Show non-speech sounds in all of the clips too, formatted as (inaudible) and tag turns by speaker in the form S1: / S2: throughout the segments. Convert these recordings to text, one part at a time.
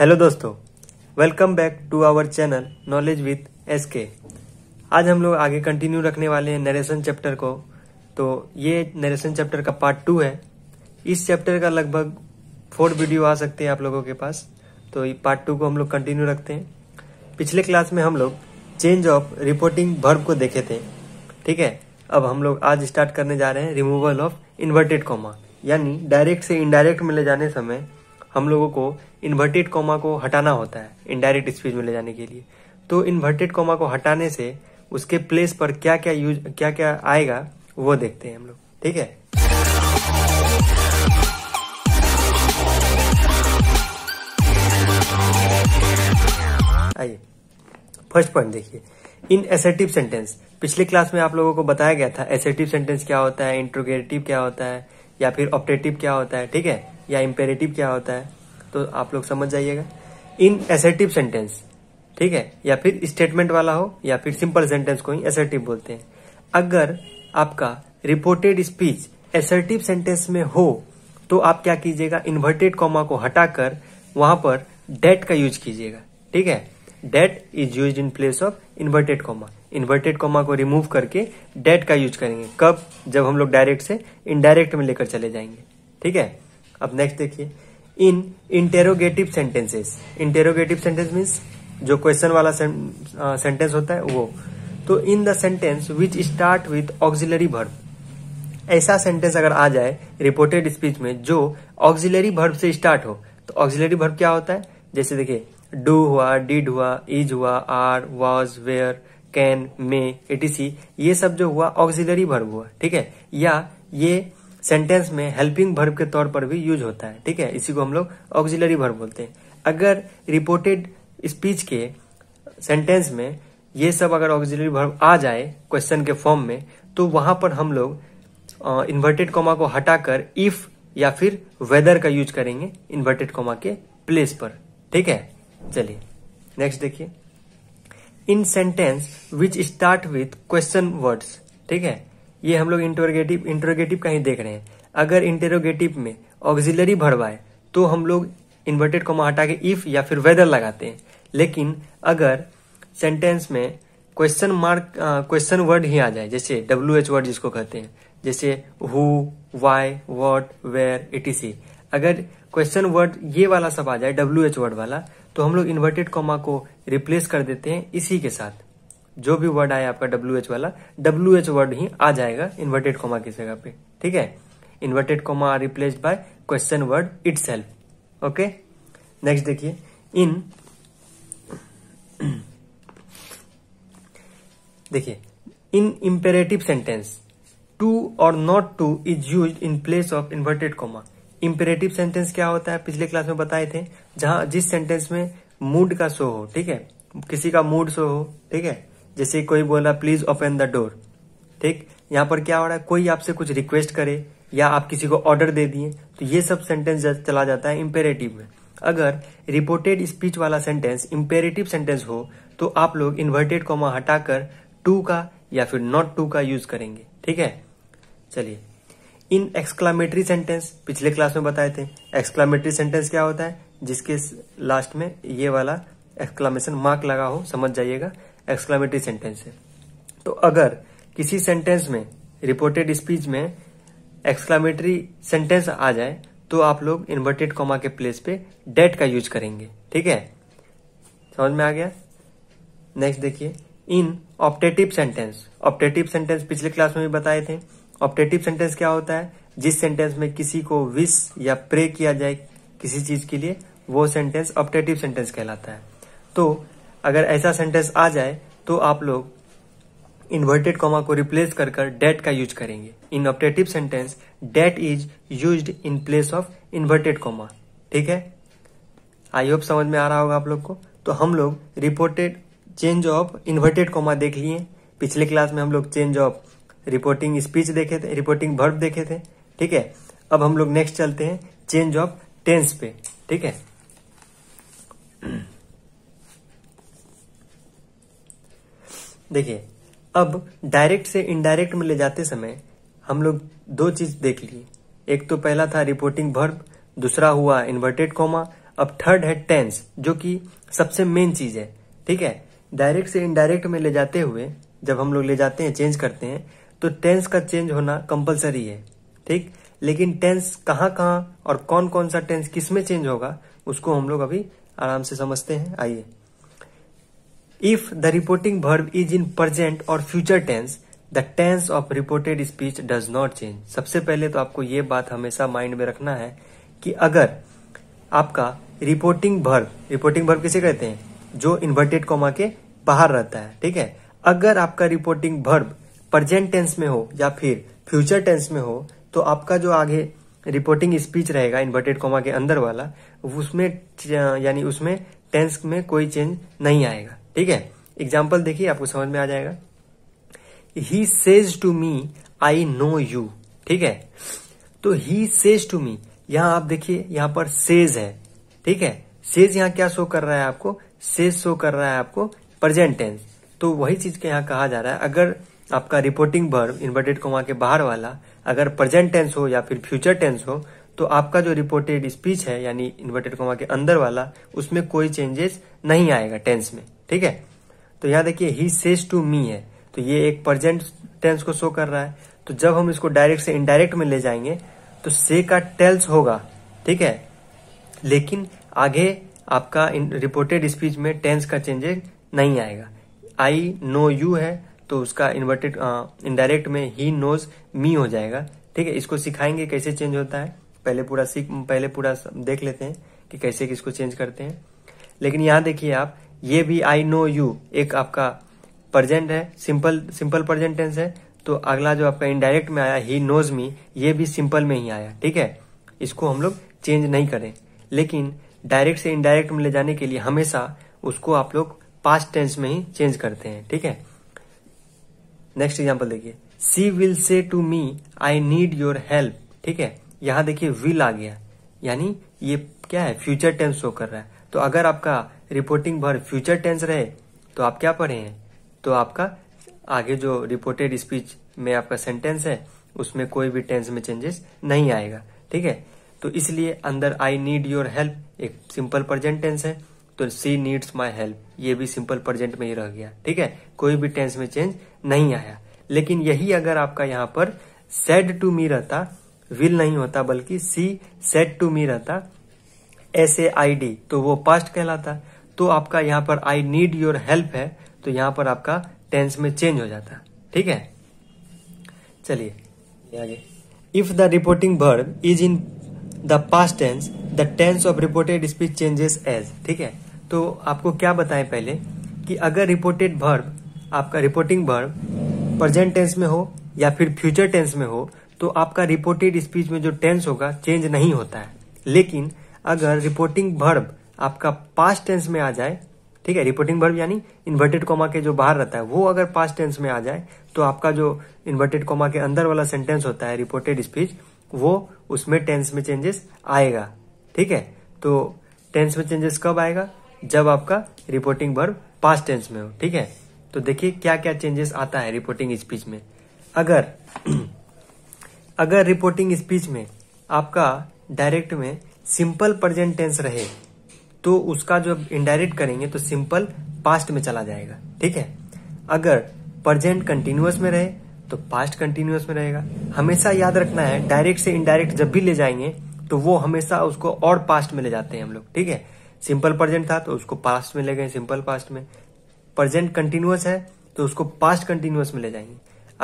S1: hello दोस्तों welcome back to our channel knowledge with S K आज हम लोग आगे कंटिन्यू रखने वाले हैं नरेशन चैप्टर को तो ये नरेशन चैप्टर का पार्ट टू है इस चैप्टर का लगभग फोर वीडियो आ सकते हैं आप लोगों के पास तो ये पार्ट टू को हम लोग कंटिन्यू रखते हैं पिछले क्लास में हम लोग चेंज ऑफ रिपोर्टिंग भर्ब को देखे थे ठीक है अब हम लोग आज स्टार्ट करने जा रहे हैं रिमूवल ऑफ इन्वर्टेड कॉमा यानी डायरेक्ट से इनडायरेक्ट में ले जाने समय हम लोगों को इन्वर्टेड कॉमा को हटाना होता है इनडायरेक्ट स्पीच में ले जाने के लिए तो इन्वर्टेड कॉमा को हटाने से उसके प्लेस पर क्या क्या यूज क्या क्या आएगा वो देखते हैं हम लोग ठीक है आइए फर्स्ट पॉइंट देखिए इन एसेटिव सेंटेंस पिछले क्लास में आप लोगों को बताया गया था एसेटिव सेंटेंस क्या होता है इंट्रोगेटिव क्या होता है या फिर ऑप्टेटिव क्या होता है ठीक है या इम्पेरेटिव क्या होता है तो आप लोग समझ जाइएगा इन एसेटिव सेंटेंस ठीक है या फिर स्टेटमेंट वाला हो या फिर सिंपल सेंटेंस को ही एसेटिव बोलते हैं अगर आपका रिपोर्टेड स्पीच एसर्टिव सेंटेंस में हो तो आप क्या कीजिएगा इन्वर्टेड कॉमा को हटाकर वहां पर डेट का यूज कीजिएगा ठीक है that is use in place of inverted comma inverted comma को रिमूव करके डेट का यूज करेंगे कब जब हम लोग डायरेक्ट से इनडायरेक्ट में लेकर चले जाएंगे ठीक है अब नेक्स्ट देखिए in interrogative sentences interrogative sentence means जो क्वेश्चन वाला सेंटेंस होता है वो तो in the sentence which start with auxiliary verb ऐसा सेंटेंस अगर आ जाए रिपोर्टेड स्पीच में जो ऑक्सिलरी भर्ब से स्टार्ट हो तो ऑक्सिलरी भर्ब क्या होता है जैसे देखिए डू हुआ डिड हुआ इज हुआ are was were can may etc ये सब जो हुआ ऑक्सिलरी वर्ब हुआ ठीक है या ये सेंटेंस में हेल्पिंग वर्ब के तौर पर भी यूज होता है ठीक है इसी को हम लोग ऑक्सिलरी वर्ब बोलते हैं अगर रिपोर्टेड स्पीच के सेंटेंस में ये सब अगर ऑक्सिलरी वर्ब आ जाए क्वेश्चन के फॉर्म में तो वहां पर हम लोग इन्वर्टेड कॉमा को हटाकर इफ या फिर वेदर का यूज करेंगे इन्वर्टेड कॉमा के प्लेस पर ठीक है चलिए नेक्स्ट देखिए in sentence which start with question words ठीक है ये हम लोग इंटरोगेटिव इंटरोगेटिव का ही देख रहे हैं अगर इंटरोगेटिव में ऑक्सिलरी भरवाए तो हम लोग इन्वर्टेड कॉमा हटा के इफ या फिर वेदर लगाते हैं लेकिन अगर सेंटेंस में क्वेश्चन मार्क क्वेश्चन वर्ड ही आ जाए जैसे डब्ल्यू एच वर्ड जिसको कहते हैं जैसे who why what where it इसी अगर क्वेश्चन वर्ड ये वाला सब आ जाए डब्ल्यू एच वर्ड वाला तो हम लोग इन्वर्टेड कॉमा को रिप्लेस कर देते हैं इसी के साथ जो भी वर्ड आया आपका डब्ल्यू एच वाला डब्ल्यू एच वर्ड ही आ जाएगा इन्वर्टेड कॉमा की जगह पे ठीक है inverted comma are replace by question word itself okay next देखिए इन (clears throat) देखिए इन इम्पेरेटिव सेंटेंस टू और not to is use in place of inverted comma imperative sentence क्या होता है पिछले क्लास में बताए थे जहां जिस सेंटेंस में मूड का शो हो ठीक है किसी का मूड शो हो ठीक है जैसे कोई बोला प्लीज ओपन द डोर ठीक यहाँ पर क्या हो रहा है कोई आपसे कुछ रिक्वेस्ट करे या आप किसी को ऑर्डर दे दिए तो ये सब सेंटेंस चला जाता है इम्पेरेटिव में अगर रिपोर्टेड स्पीच वाला सेंटेंस इम्पेरेटिव सेंटेंस हो तो आप लोग इन्वर्टेड कॉमा हटाकर टू का या फिर नॉट टू का यूज करेंगे ठीक है चलिए इन एक्सक्लामेटरी सेंटेंस पिछले क्लास में बताए थे एक्सक्लामेटरी सेंटेंस क्या होता है जिसके लास्ट में ये वाला एक्सक्लामेशन मार्क लगा हो समझ जाइएगा एक्सक्लामेटरी सेंटेंस है तो अगर किसी सेंटेंस में रिपोर्टेड स्पीच में एक्सक्लामेटरी सेंटेंस आ जाए तो आप लोग इन्वर्टेड कॉमा के प्लेस पे डेट का यूज करेंगे ठीक है समझ में आ गया नेक्स्ट देखिए in optative sentence optative sentence पिछले क्लास में भी बताए थे ऑप्टेटिव सेंटेंस क्या होता है जिस सेंटेंस में किसी को विश या प्रे किया जाए किसी चीज के लिए वो सेंटेंस ऑप्टेटिव सेंटेंस कहलाता है तो अगर ऐसा सेंटेंस आ जाए तो आप लोग इन्वर्टेड कॉमा को रिप्लेस कर कर डेट का यूज करेंगे in optative sentence that is use in place of inverted comma ठीक है आई होप समझ में आ रहा होगा आप लोग को तो हम लोग reported change of inverted comma देख लिए पिछले क्लास में हम लोग चेंज ऑफ रिपोर्टिंग स्पीच देखे थे रिपोर्टिंग वर्ब देखे थे ठीक है अब हम लोग नेक्स्ट चलते हैं चेंज ऑफ टेंस पे ठीक है देखिए अब डायरेक्ट से इनडायरेक्ट में ले जाते समय हम लोग दो चीज देख लिए एक तो पहला था रिपोर्टिंग वर्ब दूसरा हुआ इन्वर्टेड कॉमा अब थर्ड है टेंस जो कि सबसे मेन चीज है ठीक है डायरेक्ट से इनडायरेक्ट में ले जाते हुए जब हम लोग ले जाते हैं चेंज करते हैं तो टेंस का चेंज होना कंपलसरी है ठीक लेकिन टेंस कहाँ कहाँ और कौन कौन सा टेंस किस में चेंज होगा उसको हम लोग अभी आराम से समझते हैं आइए if the reporting verb is in present और future tense the tense of reported speech does not change सबसे पहले तो आपको ये बात हमेशा माइंड में रखना है कि अगर आपका रिपोर्टिंग वर्ब रिपोर्टिंग वर्ब किसे कहते हैं जो इन्वर्टेड कॉमा के बाहर रहता है ठीक है अगर आपका रिपोर्टिंग वर्ब प्रजेंट टेंस में हो या फिर फ्यूचर टेंस में हो तो आपका जो आगे रिपोर्टिंग स्पीच रहेगा इन्वर्टेड कॉमा के अंदर वाला उसमें यानी उसमें टेंस में कोई चेंज नहीं आएगा ठीक है एग्जाम्पल देखिए आपको समझ में आ जाएगा he says to me I know you ठीक है तो ही सेज टू मी यहां आप देखिए यहां पर सेज है ठीक है सेज यहाँ क्या शो कर रहा है आपको सेज शो कर रहा है आपको प्रेजेंट टेंस तो वही चीज का यहाँ कहा जा रहा है अगर आपका रिपोर्टिंग वर्ब इन्वर्टेड कोमा के बाहर वाला अगर प्रेजेंट टेंस हो या फिर फ्यूचर टेंस हो तो आपका जो रिपोर्टेड स्पीच है यानी इन्वर्टेड कोमा के अंदर वाला उसमें कोई चेंजेस नहीं आएगा टेंस में ठीक है तो यहाँ देखिए ही सेज टू मी है तो ये एक प्रेजेंट टेंस को शो कर रहा है तो जब हम इसको डायरेक्ट से इनडायरेक्ट में ले जाएंगे तो से का टेल्स होगा ठीक है लेकिन आगे आपका रिपोर्टेड स्पीच में टेंस का चेंजेस नहीं आएगा आई नो यू है तो उसका इन्वर्टेड इनडायरेक्ट uh, में ही नोज मी हो जाएगा ठीक है इसको सिखाएंगे कैसे चेंज होता है पहले पूरा सीख पहले पूरा देख लेते हैं कि कैसे इसको चेंज करते हैं लेकिन यहां देखिए आप ये भी आई नो यू एक आपका प्रजेंट है सिंपल सिंपल प्रजेंट टेंस है तो अगला जो आपका इनडायरेक्ट में आया ही नोज मी ये भी सिंपल में ही आया ठीक है इसको हम लोग चेंज नहीं करें लेकिन डायरेक्ट से इनडायरेक्ट में ले जाने के लिए हमेशा उसको आप लोग पास्ट टेंस में ही चेंज करते हैं ठीक है नेक्स्ट एग्जाम्पल देखिए she will say to me I need your help ठीक है यहां देखिए विल आ गया यानी ये क्या है फ्यूचर टेंस शो कर रहा है तो अगर आपका रिपोर्टिंग भर फ्यूचर टेंस रहे तो आप क्या पढ़े हैं तो आपका आगे जो रिपोर्टेड स्पीच में आपका सेंटेंस है उसमें कोई भी टेंस में चेंजेस नहीं आएगा ठीक है तो इसलिए अंदर आई नीड योर हेल्प एक सिंपल प्रजेंट टेंस है तो सी नीड्स माई हेल्प ये भी सिंपल प्रजेंट में ही रह गया ठीक है कोई भी टेंस में चेंज नहीं आया लेकिन यही अगर आपका यहाँ पर सेड टू मी रहता विल नहीं होता बल्कि सी सेड टू मी रहता एस ए आई डी तो वो पास्ट कहलाता तो आपका यहाँ पर आई नीड योर हेल्प है तो यहाँ पर आपका टेंस में चेंज हो जाता ठीक है चलिए आगे if the reporting verb is in the past tense the tense of reported speech changes as ठीक है तो आपको क्या बताएं पहले कि अगर रिपोर्टेड वर्ब आपका रिपोर्टिंग वर्ब प्रेजेंट टेंस में हो या फिर फ्यूचर टेंस में हो तो आपका रिपोर्टेड स्पीच में जो टेंस होगा चेंज नहीं होता है लेकिन अगर रिपोर्टिंग भर्ब आपका पास्ट टेंस में आ जाए ठीक है रिपोर्टिंग भर्ब यानी इन्वर्टेड कोमा के जो बाहर रहता है वो अगर पास्ट टेंस में आ जाए तो आपका जो इन्वर्टेड कोमा के अंदर वाला सेंटेंस होता है रिपोर्टेड स्पीच वो उसमें टेंस में चेंजेस आएगा ठीक है तो टेंस में चेंजेस कब आएगा जब आपका रिपोर्टिंग वर्ब पास्ट टेंस में हो ठीक है तो देखिए क्या क्या चेंजेस आता है रिपोर्टिंग स्पीच में अगर (clears throat) अगर रिपोर्टिंग स्पीच में आपका डायरेक्ट में सिंपल प्रेजेंट टेंस रहे तो उसका जो इनडायरेक्ट करेंगे तो सिंपल पास्ट में चला जाएगा ठीक है अगर प्रेजेंट कंटिन्यूस में रहे तो पास्ट कंटिन्यूस में रहेगा हमेशा याद रखना है डायरेक्ट से इनडायरेक्ट जब भी ले जाएंगे तो वो हमेशा उसको और पास्ट में ले जाते हैं हम लोग ठीक है सिंपल प्रेजेंट था तो उसको पास्ट में ले गए सिंपल पास्ट में प्रेजेंट कंटिन्यूस है तो उसको पास्ट कंटिन्यूस में ले जाएंगे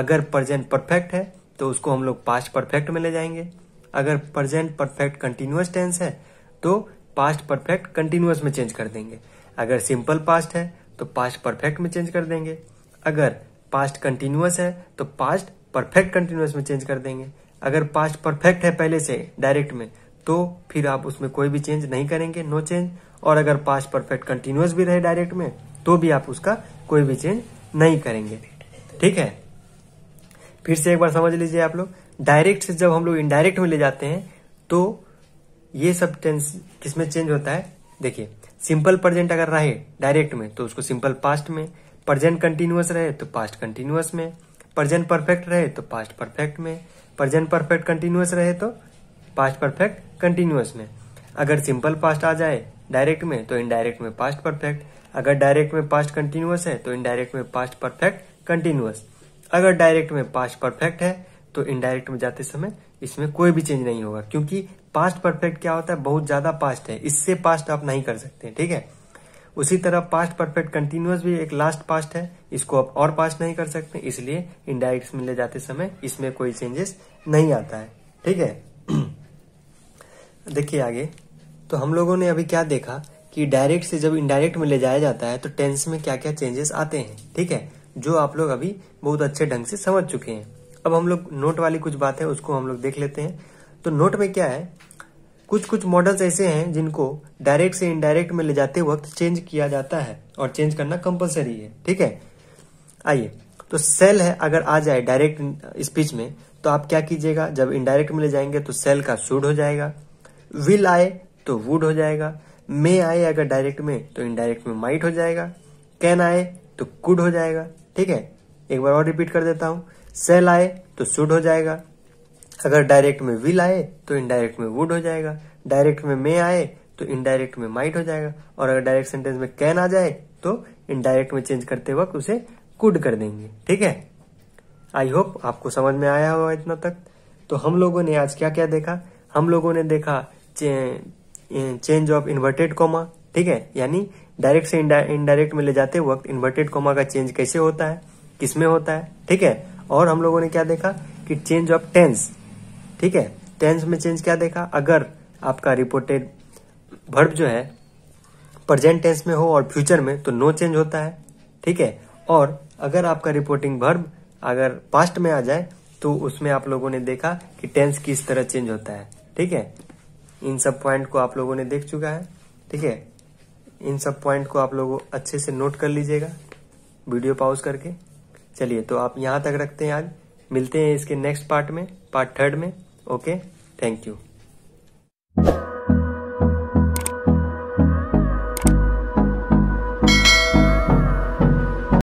S1: अगर प्रेजेंट परफेक्ट है तो उसको हम लोग पास्ट परफेक्ट में ले जाएंगे अगर प्रेजेंट परफेक्ट कंटिन्यूस टेंस है तो पास्ट परफेक्ट कंटिन्यूस में चेंज कर देंगे अगर सिंपल पास्ट है तो पास्ट परफेक्ट में चेंज कर देंगे अगर पास्ट कंटिन्यूस है तो पास्ट परफेक्ट कंटिन्यूस में चेंज कर देंगे अगर पास्ट परफेक्ट है पहले से डायरेक्ट में तो फिर आप उसमें कोई भी चेंज नहीं करेंगे नो चेंज और अगर पास्ट परफेक्ट कंटिन्यूस भी रहे डायरेक्ट में तो भी आप उसका कोई भी चेंज नहीं करेंगे ठीक है फिर से एक बार समझ लीजिए आप लोग डायरेक्ट से जब हम लोग इनडायरेक्ट में ले जाते हैं तो ये सब टेंस किसमें चेंज होता है देखिए सिंपल प्रेजेंट अगर रहे डायरेक्ट में तो उसको सिंपल पास्ट में प्रेजेंट कंटिन्यूस रहे तो पास्ट कंटिन्यूस में प्रेजेंट परफेक्ट रहे तो पास्ट परफेक्ट में प्रेजेंट परफेक्ट कंटिन्यूस रहे तो पास्ट परफेक्ट कंटिन्यूस में अगर सिंपल पास्ट आ जाए डायरेक्ट में तो इनडायरेक्ट में पास्ट परफेक्ट अगर डायरेक्ट में पास्ट कंटिन्यूस है तो इनडायरेक्ट में पास्ट परफेक्ट कंटिन्यूस अगर डायरेक्ट में पास्ट परफेक्ट है तो इनडायरेक्ट में जाते समय इसमें कोई भी चेंज नहीं होगा क्योंकि पास्ट परफेक्ट क्या होता है बहुत ज्यादा पास्ट है इससे पास्ट आप नहीं कर सकते ठीक है उसी तरह पास्ट परफेक्ट कंटिन्यूस भी एक लास्ट पास्ट है इसको आप और पास्ट नहीं कर सकते इसलिए इनडायरेक्ट में ले जाते समय इसमें कोई चेंजेस नहीं आता है ठीक है (clears throat) देखिए आगे तो हम लोगों ने अभी क्या देखा कि डायरेक्ट से जब इनडायरेक्ट में ले जाया जाता है तो टेंस में क्या क्या चेंजेस आते हैं ठीक है जो आप लोग अभी बहुत अच्छे ढंग से समझ चुके हैं अब हम लोग नोट वाली कुछ बात है उसको हम लोग देख लेते हैं तो नोट में क्या है कुछ कुछ मॉडल्स ऐसे हैं जिनको डायरेक्ट से इनडायरेक्ट में ले जाते वक्त चेंज किया जाता है और चेंज करना कंपलसरी है ठीक है आइए तो सेल है अगर आ जाए डायरेक्ट स्पीच में तो आप क्या कीजिएगा जब इनडायरेक्ट में ले जाएंगे तो सेल का सूड हो जाएगा विल आए तो वुड हो जाएगा मे आए अगर डायरेक्ट में तो इनडायरेक्ट में माइट हो जाएगा कैन आए तो कुड हो जाएगा ठीक है एक बार और रिपीट कर देता हूं सेल आए तो सुड हो जाएगा अगर डायरेक्ट में विल आए तो इनडायरेक्ट में वुड हो जाएगा डायरेक्ट में मे आए तो इनडायरेक्ट में माइट हो जाएगा और अगर डायरेक्ट सेंटेंस में कैन आ जाए तो इनडायरेक्ट में चेंज करते वक्त उसे कुड कर देंगे ठीक है आई होप आपको समझ में आया होगा इतना तक तो हम लोगों ने आज क्या क्या देखा हम लोगों ने देखा चेंज ऑफ इन्वर्टेड कॉमा ठीक है यानी डायरेक्ट से इनडायरेक्ट में ले जाते वक्त इन्वर्टेड कॉमा का चेंज कैसे होता है किसमें होता है ठीक है और हम लोगों ने क्या देखा कि चेंज ऑफ टेंस ठीक है टेंस में चेंज क्या देखा अगर आपका रिपोर्टेड वर्ब जो है प्रेजेंट टेंस में हो और फ्यूचर में तो नो चेंज होता है ठीक है और अगर आपका रिपोर्टिंग वर्ब अगर पास्ट में आ जाए तो उसमें आप लोगों ने देखा कि टेंस किस तरह चेंज होता है ठीक है इन सब पॉइंट को आप लोगों ने देख चुका है ठीक है इन सब पॉइंट को आप लोगों अच्छे से नोट कर लीजिएगा वीडियो पॉज करके चलिए तो आप यहाँ तक रखते हैं आज मिलते हैं इसके नेक्स्ट पार्ट में पार्ट थर्ड में ओके थैंक यू